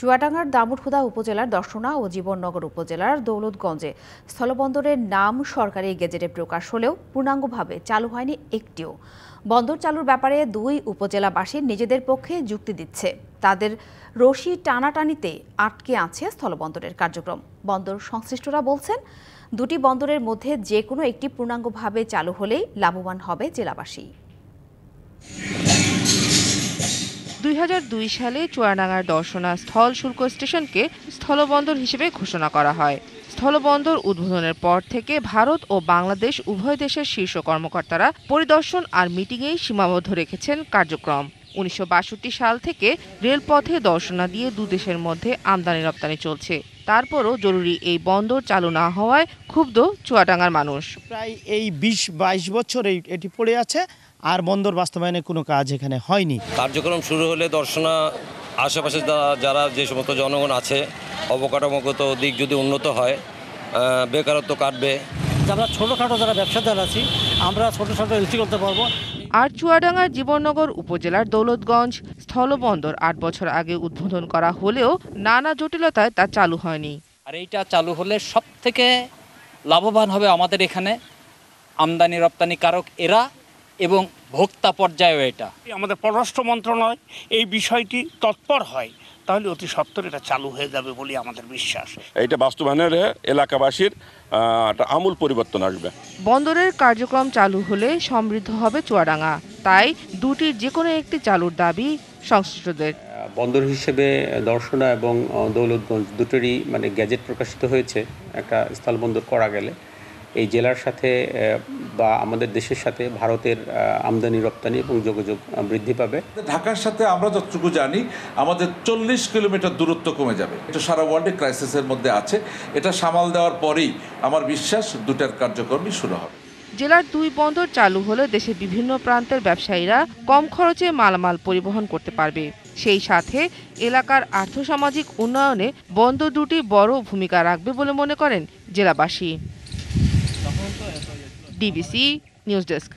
চুয়াডাঙ্গার দামুরখুদা উপজেলার দর্শনা ও জীবননগর উপজেলার দৌলতগঞ্জে স্থলবন্দরের নাম সরকারি গেজেটে প্রকাশ হলেও পূর্ণাঙ্গভাবে চালু হয়নি একটিও বন্দর চালুর ব্যাপারে দুই উপজেলাবাসী নিজেদের পক্ষে যুক্তি দিচ্ছে তাদের রশি টানাটানিতে আটকে আছে স্থলবন্দরের কার্যক্রম বন্দর সংশ্লিষ্টরা বলছেন দুটি বন্দরের মধ্যে যে কোনো একটি পূর্ণাঙ্গভাবে চালু হলেই লাভবান হবে জেলাবাসী দুই সালে চুয়াডাঙ্গার দর্শনা স্থল শুল্ক স্টেশনকে স্থলবন্দর হিসেবে ঘোষণা করা হয় স্থলবন্দর উদ্বোধনের পর থেকে ভারত ও বাংলাদেশ উভয় দেশের শীর্ষ কর্মকর্তারা পরিদর্শন আর মিটিংয়েই সীমাবদ্ধ রেখেছেন কার্যক্রম উনিশশো সাল থেকে রেলপথে দর্শনা দিয়ে দু দেশের মধ্যে আমদানি রপ্তানি চলছে তারপরও জরুরি এই বন্দর চালু না হওয়ায় ক্ষুব্ধ চুয়াডাঙ্গার মানুষ প্রায় এই বিশ বাইশ বছর এটি পড়ে আছে আর বন্দর বাস্তবায়নে কোনো কাজ এখানে হয়নি কার্যক্রম শুরু হলে দর্শনা আশেপাশে যারা যে সমস্ত জনগণ আছে অবকাঠামোগত দিক যদি উন্নত হয় বেকারত্ব কাটবে আমরা ছোটোখাটো যারা ব্যবসাদার আছি আমরা ছোটো এলসি করতে পারবো আর চুয়াডাঙ্গার জীবননগর উপজেলার দৌলতগঞ্জ স্থলবন্দর আট বছর আগে উদ্বোধন করা হলেও নানা জটিলতায় তা চালু হয়নি আর এইটা চালু হলে সব থেকে লাভবান হবে আমাদের এখানে আমদানি রপ্তানি কারক এরা এবং ভোক্তা পর্যায়েও এটা আমাদের পররাষ্ট্র মন্ত্রণালয় এই বিষয়টি তৎপর হয় তাহলে অতি সত্তর এটা চালু হয়ে যাবে বলে আমাদের বিশ্বাস এটা বাস্তবায়নের এলাকাবাসীর আমূল পরিবর্তন আসবে বন্দরের কার্যক্রম চালু হলে সমৃদ্ধ হবে চুয়াডাঙ্গা তাই দুটি যে কোনো একটি চালুর দাবি সংশ্লিষ্টদের বন্দর হিসেবে দর্শনা এবং দৌলতগঞ্জ দুটোরই মানে গ্যাজেট প্রকাশিত হয়েছে একটা স্থলবন্দর করা গেলে এই জেলার সাথে বা আমাদের দেশের সাথে ভারতের আমদানি রপ্তানি এবং যোগাযোগ বৃদ্ধি পাবে ঢাকার সাথে আমরা যতটুকু জানি আমাদের চল্লিশ কিলোমিটার দূরত্ব কমে যাবে এটা সারা ওয়ার্ল্ডে ক্রাইসিসের মধ্যে আছে এটা সামাল দেওয়ার পরেই আমার বিশ্বাস দুটার কার্যক্রমই শুরু হবে জেলার দুই বন্দর চালু হলে দেশের বিভিন্ন প্রান্তের ব্যবসায়ীরা কম খরচে মালামাল পরিবহন করতে পারবে সেই সাথে এলাকার আর্থসামাজিক উন্নয়নে বন্দর দুটি বড় ভূমিকা রাখবে বলে মনে করেন জেলাবাসী DVC News Desk.